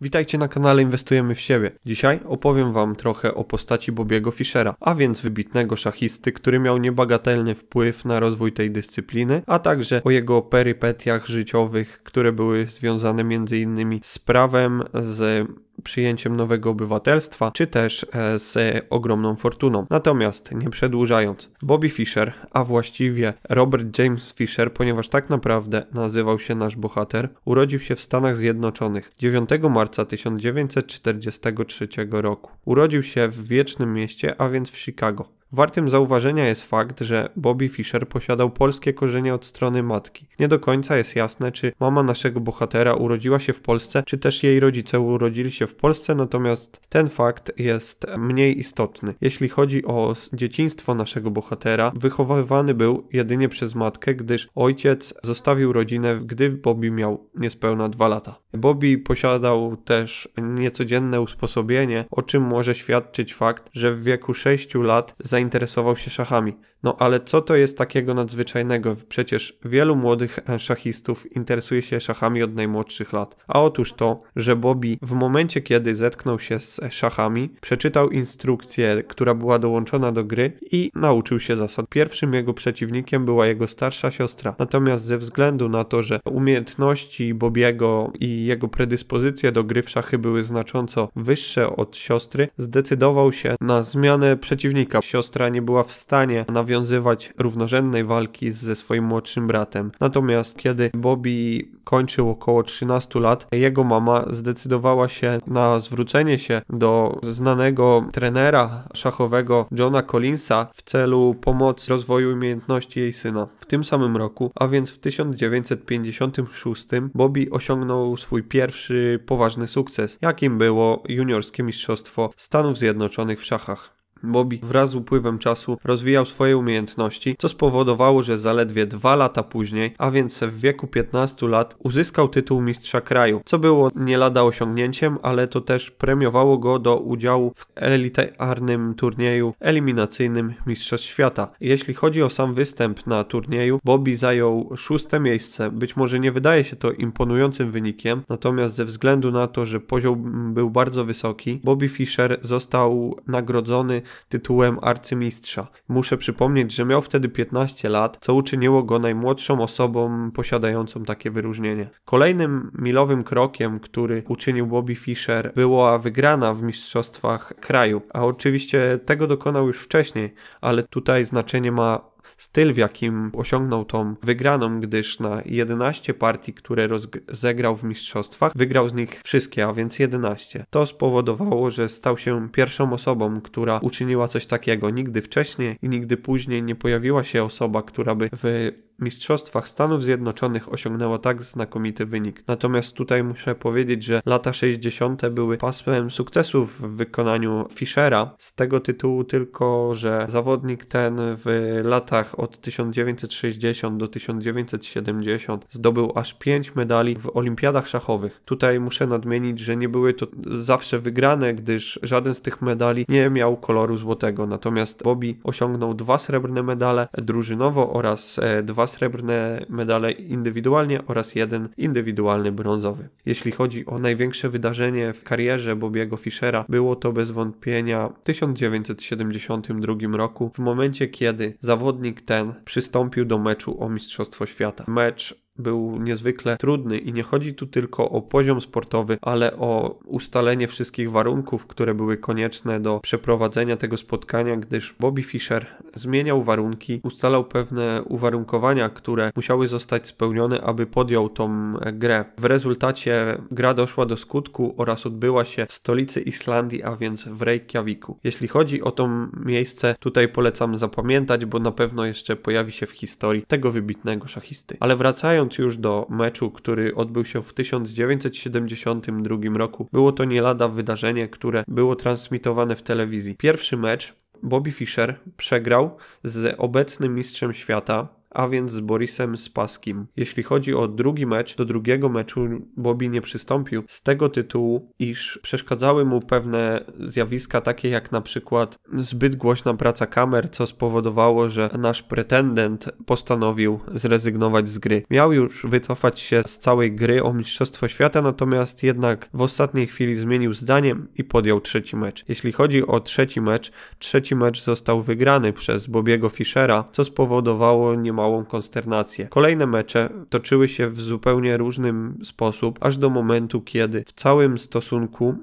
Witajcie na kanale Inwestujemy w siebie. Dzisiaj opowiem Wam trochę o postaci Bobiego Fischera, a więc wybitnego szachisty, który miał niebagatelny wpływ na rozwój tej dyscypliny, a także o jego perypetiach życiowych, które były związane m.in. z prawem, z przyjęciem nowego obywatelstwa, czy też e, z ogromną fortuną. Natomiast nie przedłużając, Bobby Fischer, a właściwie Robert James Fisher, ponieważ tak naprawdę nazywał się nasz bohater, urodził się w Stanach Zjednoczonych 9 marca marca 1943 roku. Urodził się w Wiecznym Mieście, a więc w Chicago. Wartym zauważenia jest fakt, że Bobby Fischer posiadał polskie korzenie od strony matki. Nie do końca jest jasne, czy mama naszego bohatera urodziła się w Polsce, czy też jej rodzice urodzili się w Polsce, natomiast ten fakt jest mniej istotny. Jeśli chodzi o dzieciństwo naszego bohatera, wychowywany był jedynie przez matkę, gdyż ojciec zostawił rodzinę, gdy Bobby miał niespełna dwa lata. Bobby posiadał też niecodzienne usposobienie, o czym może świadczyć fakt, że w wieku 6 lat zainteresował zainteresował się szachami. No ale co to jest takiego nadzwyczajnego? Przecież wielu młodych e, szachistów interesuje się szachami od najmłodszych lat. A otóż to, że Bobby w momencie, kiedy zetknął się z e, szachami, przeczytał instrukcję, która była dołączona do gry i nauczył się zasad. Pierwszym jego przeciwnikiem była jego starsza siostra. Natomiast ze względu na to, że umiejętności Bobiego i jego predyspozycje do gry w szachy były znacząco wyższe od siostry, zdecydował się na zmianę przeciwnika. Siostra nie była w stanie nawet nawiązywać równorzędnej walki ze swoim młodszym bratem. Natomiast kiedy Bobby kończył około 13 lat, jego mama zdecydowała się na zwrócenie się do znanego trenera szachowego Johna Collinsa w celu pomocy rozwoju umiejętności jej syna. W tym samym roku, a więc w 1956, Bobby osiągnął swój pierwszy poważny sukces, jakim było juniorskie mistrzostwo Stanów Zjednoczonych w szachach. Bobby wraz z upływem czasu rozwijał swoje umiejętności, co spowodowało, że zaledwie dwa lata później, a więc w wieku 15 lat, uzyskał tytuł mistrza kraju, co było nie lada osiągnięciem, ale to też premiowało go do udziału w elitarnym turnieju eliminacyjnym Mistrzostw Świata. Jeśli chodzi o sam występ na turnieju, Bobby zajął szóste miejsce. Być może nie wydaje się to imponującym wynikiem, natomiast ze względu na to, że poziom był bardzo wysoki, Bobby Fischer został nagrodzony tytułem arcymistrza. Muszę przypomnieć, że miał wtedy 15 lat, co uczyniło go najmłodszą osobą posiadającą takie wyróżnienie. Kolejnym milowym krokiem, który uczynił Bobby Fischer, była wygrana w mistrzostwach kraju, a oczywiście tego dokonał już wcześniej, ale tutaj znaczenie ma styl, w jakim osiągnął tą wygraną, gdyż na 11 partii, które rozegrał w mistrzostwach, wygrał z nich wszystkie, a więc 11. To spowodowało, że stał się pierwszą osobą, która uczyniła coś takiego. Nigdy wcześniej i nigdy później nie pojawiła się osoba, która by w Mistrzostwach Stanów Zjednoczonych osiągnęła tak znakomity wynik. Natomiast tutaj muszę powiedzieć, że lata 60. były pasmem sukcesów w wykonaniu Fischera. Z tego tytułu tylko, że zawodnik ten w latach od 1960 do 1970 zdobył aż 5 medali w olimpiadach szachowych. Tutaj muszę nadmienić, że nie były to zawsze wygrane, gdyż żaden z tych medali nie miał koloru złotego. Natomiast Bobby osiągnął dwa srebrne medale drużynowo oraz e, dwa srebrne medale indywidualnie oraz jeden indywidualny brązowy. Jeśli chodzi o największe wydarzenie w karierze Bobiego Fischera, było to bez wątpienia w 1972 roku, w momencie kiedy zawodnik ten przystąpił do meczu o Mistrzostwo Świata. Mecz był niezwykle trudny i nie chodzi tu tylko o poziom sportowy, ale o ustalenie wszystkich warunków, które były konieczne do przeprowadzenia tego spotkania, gdyż Bobby Fischer zmieniał warunki, ustalał pewne uwarunkowania, które musiały zostać spełnione, aby podjął tą grę. W rezultacie gra doszła do skutku oraz odbyła się w stolicy Islandii, a więc w Reykjaviku. Jeśli chodzi o to miejsce, tutaj polecam zapamiętać, bo na pewno jeszcze pojawi się w historii tego wybitnego szachisty. Ale wracając wracając już do meczu, który odbył się w 1972 roku, było to nie lada wydarzenie, które było transmitowane w telewizji. Pierwszy mecz Bobby Fischer przegrał z obecnym mistrzem świata a więc z Borisem Spaskim. Jeśli chodzi o drugi mecz, do drugiego meczu Bobby nie przystąpił z tego tytułu, iż przeszkadzały mu pewne zjawiska takie jak na przykład zbyt głośna praca kamer, co spowodowało, że nasz pretendent postanowił zrezygnować z gry. Miał już wycofać się z całej gry o Mistrzostwo Świata, natomiast jednak w ostatniej chwili zmienił zdaniem i podjął trzeci mecz. Jeśli chodzi o trzeci mecz, trzeci mecz został wygrany przez Bobiego Fischera, co spowodowało niemal trwałą konsternację. Kolejne mecze toczyły się w zupełnie różnym sposób, aż do momentu, kiedy w całym stosunku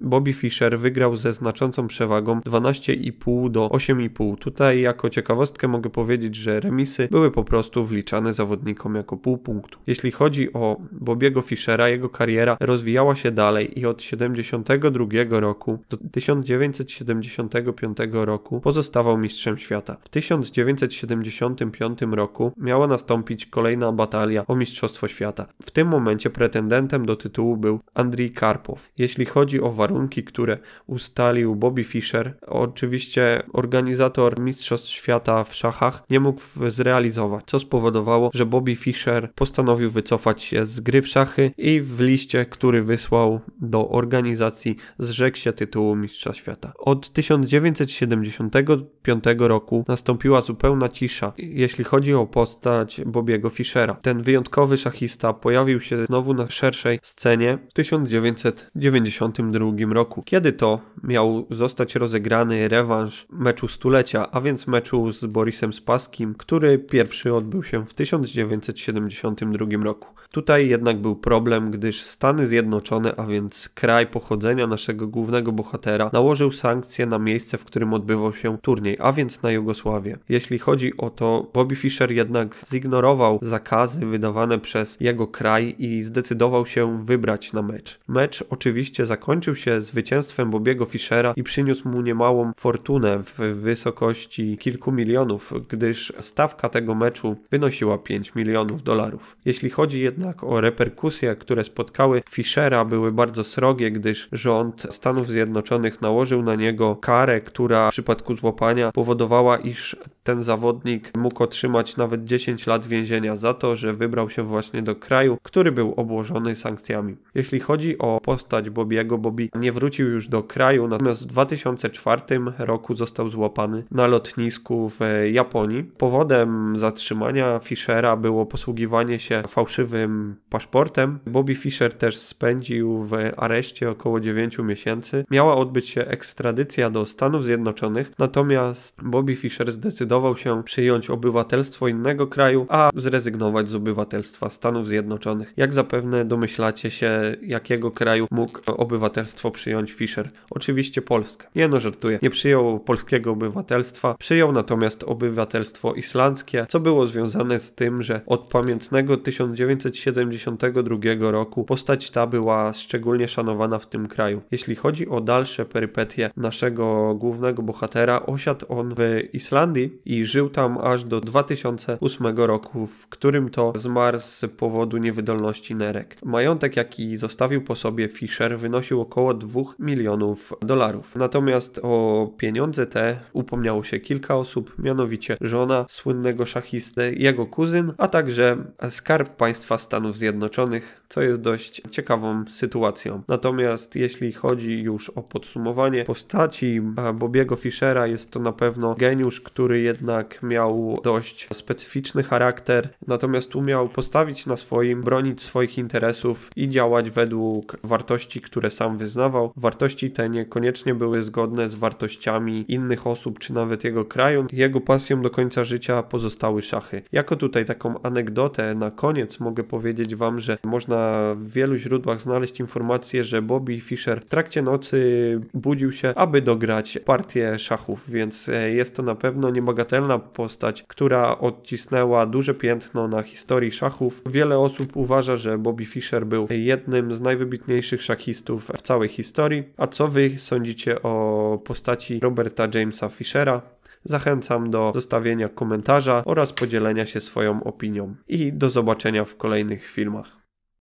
Bobby Fischer wygrał ze znaczącą przewagą 12,5 do 8,5. Tutaj jako ciekawostkę mogę powiedzieć, że remisy były po prostu wliczane zawodnikom jako pół punktu. Jeśli chodzi o Bobiego Fischera, jego kariera rozwijała się dalej i od 72 roku do 1975 roku pozostawał mistrzem świata. W 1975 roku miała nastąpić kolejna batalia o mistrzostwo świata. W tym momencie pretendentem do tytułu był Andrii Karpow. Jeśli chodzi o warunki, które ustalił Bobby Fischer. Oczywiście organizator Mistrzostw Świata w szachach nie mógł zrealizować, co spowodowało, że Bobby Fischer postanowił wycofać się z gry w szachy i w liście, który wysłał do organizacji zrzekł się tytułu Mistrza Świata. Od 1975 roku nastąpiła zupełna cisza, jeśli chodzi o postać Bobiego Fischera. Ten wyjątkowy szachista pojawił się znowu na szerszej scenie w 1992 2022 roku, kiedy to miał zostać rozegrany rewanż meczu stulecia, a więc meczu z Borisem Spaskim, który pierwszy odbył się w 1972 roku. Tutaj jednak był problem, gdyż Stany Zjednoczone, a więc kraj pochodzenia naszego głównego bohatera, nałożył sankcje na miejsce, w którym odbywał się turniej, a więc na Jugosławię. Jeśli chodzi o to, Bobby Fischer jednak zignorował zakazy wydawane przez jego kraj i zdecydował się wybrać na mecz. Mecz oczywiście zakończył się zwycięstwem Bobiego Fischera i przyniósł mu niemałą fortunę w wysokości kilku milionów, gdyż stawka tego meczu wynosiła 5 milionów dolarów. Jeśli chodzi jednak jednak o reperkusjach, które spotkały Fischera, były bardzo srogie, gdyż rząd Stanów Zjednoczonych nałożył na niego karę, która w przypadku złapania powodowała, iż ten zawodnik mógł otrzymać nawet 10 lat więzienia za to, że wybrał się właśnie do kraju, który był obłożony sankcjami. Jeśli chodzi o postać Bobiego, Bobby nie wrócił już do kraju, natomiast w 2004 roku został złapany na lotnisku w Japonii. Powodem zatrzymania Fischera było posługiwanie się fałszywym paszportem. Bobby Fischer też spędził w areszcie około 9 miesięcy. Miała odbyć się ekstradycja do Stanów Zjednoczonych, natomiast Bobby Fischer zdecydował zdecydował się przyjąć obywatelstwo innego kraju, a zrezygnować z obywatelstwa Stanów Zjednoczonych. Jak zapewne domyślacie się, jakiego kraju mógł obywatelstwo przyjąć Fischer? Oczywiście Polskę. Nie no, żartuję. Nie przyjął polskiego obywatelstwa, przyjął natomiast obywatelstwo islandzkie, co było związane z tym, że od pamiętnego 1972 roku postać ta była szczególnie szanowana w tym kraju. Jeśli chodzi o dalsze perypetie naszego głównego bohatera, osiadł on w Islandii, i żył tam aż do 2008 roku, w którym to zmarł z powodu niewydolności nerek. Majątek, jaki zostawił po sobie Fisher, wynosił około 2 milionów dolarów. Natomiast o pieniądze te upomniało się kilka osób, mianowicie żona słynnego szachisty, jego kuzyn, a także skarb państwa Stanów Zjednoczonych, co jest dość ciekawą sytuacją. Natomiast jeśli chodzi już o podsumowanie postaci Bobiego Fischera, jest to na pewno geniusz, który jest jednak miał dość specyficzny charakter, natomiast tu miał postawić na swoim, bronić swoich interesów i działać według wartości, które sam wyznawał. Wartości te niekoniecznie były zgodne z wartościami innych osób czy nawet jego kraju. Jego pasją do końca życia pozostały szachy. Jako tutaj taką anegdotę na koniec mogę powiedzieć Wam, że można w wielu źródłach znaleźć informację, że Bobby Fischer w trakcie nocy budził się, aby dograć partię szachów, więc e, jest to na pewno niemożliwe niebagatelna postać, która odcisnęła duże piętno na historii szachów. Wiele osób uważa, że Bobby Fischer był jednym z najwybitniejszych szachistów w całej historii. A co wy sądzicie o postaci Roberta Jamesa Fischera? Zachęcam do zostawienia komentarza oraz podzielenia się swoją opinią. I do zobaczenia w kolejnych filmach.